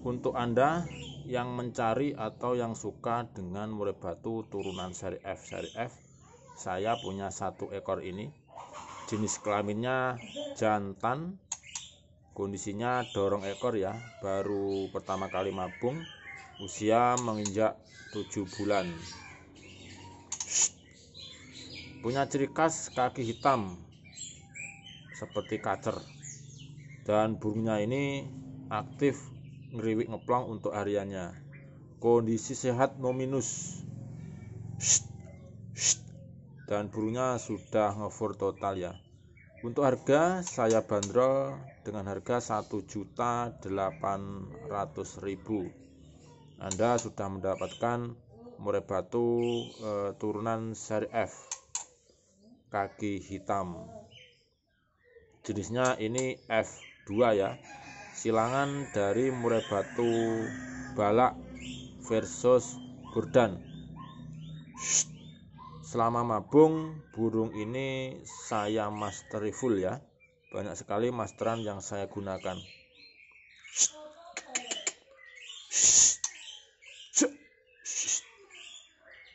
Untuk Anda yang mencari atau yang suka dengan murai batu turunan seri F seri F, saya punya satu ekor ini. Jenis kelaminnya jantan. Kondisinya dorong ekor ya, baru pertama kali mabung. Usia menginjak 7 bulan. Punya ciri khas kaki hitam seperti kacer dan burungnya ini aktif ngeriwik ngeplang untuk hariannya. Kondisi sehat nominus. Dan burungnya sudah ngefor total ya. Untuk harga saya bandrol dengan harga 1.800.000. Anda sudah mendapatkan murai batu e, turunan seri F kaki hitam. Jenisnya ini F dua ya silangan dari murai batu balak versus burdan selama mabung burung ini saya masteri full ya banyak sekali masteran yang saya gunakan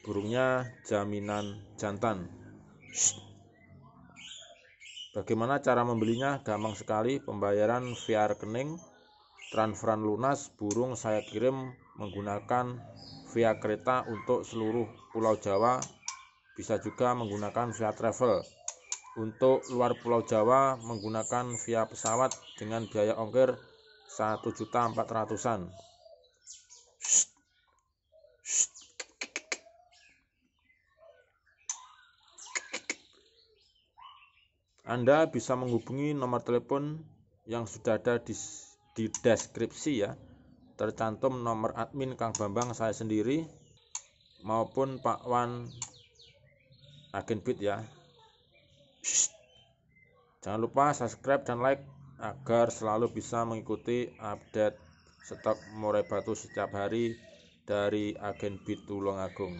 burungnya jaminan jantan Bagaimana cara membelinya? Gampang sekali, pembayaran via rekening, transferan lunas, burung saya kirim menggunakan via kereta untuk seluruh Pulau Jawa, bisa juga menggunakan via travel. Untuk luar Pulau Jawa menggunakan via pesawat dengan biaya ongkir 1.400-an. Anda bisa menghubungi nomor telepon yang sudah ada di, di deskripsi ya. Tercantum nomor admin Kang Bambang saya sendiri maupun Pak Wan Agen Bit ya. Shh. Jangan lupa subscribe dan like agar selalu bisa mengikuti update stok murai batu setiap hari dari Agen Bit Agung.